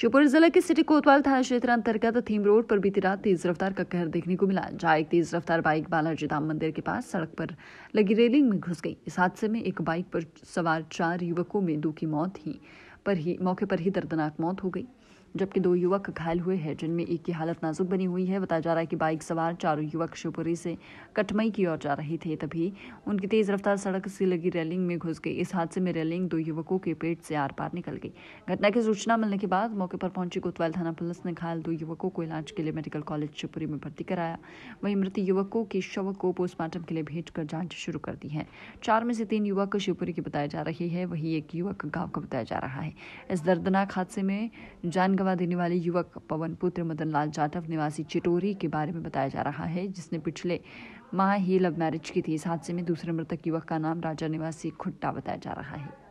शिवपुरी जिला के सिटी कोतवाल थाना क्षेत्र अंतर्गत थीम रोड पर बीती रात तेज रफ्तार का कहर देखने को मिला जहां एक तेज रफ्तार बाइक बालाजी धाम मंदिर के पास सड़क पर लगी रेलिंग में घुस गई इस हादसे में एक बाइक पर सवार चार युवकों में दो की मौत ही पर ही मौके पर ही दर्दनाक मौत हो गई जबकि दो युवक घायल हुए हैं जिनमें एक की हालत नाजुक बनी हुई है बताया जा रहा है कि बाइक सवार चारों युवक शिवपुरी से कटमई की ओर जा रहे थे तभी उनकी तेज रफ्तार सड़क से लगी रेलिंग में घुस गई इस हादसे में रेलिंग दो युवकों के पेट से आर पार निकल गई घटना की सूचना मिलने के बाद मौके पर पहुंची कोतवाल थाना पुलिस ने घायल दो युवकों को इलाज के लिए मेडिकल कॉलेज शिवपुरी में भर्ती कराया वहीं मृत युवकों के शव को पोस्टमार्टम के लिए भेज कर जांच शुरू कर दी है चार में से तीन युवक शिवपुरी के बताए जा रहे हैं वही एक युवक गांव का बताया जा रहा है इस दर्दनाक हादसे में जान सेवा देने वाले युवक पवन पुत्र मदन लाल जाटव निवासी चिटोरी के बारे में बताया जा रहा है जिसने पिछले माह ही लव मैरिज की थी इस हादसे में दूसरे मृतक युवक का नाम राजा निवासी खुट्टा बताया जा रहा है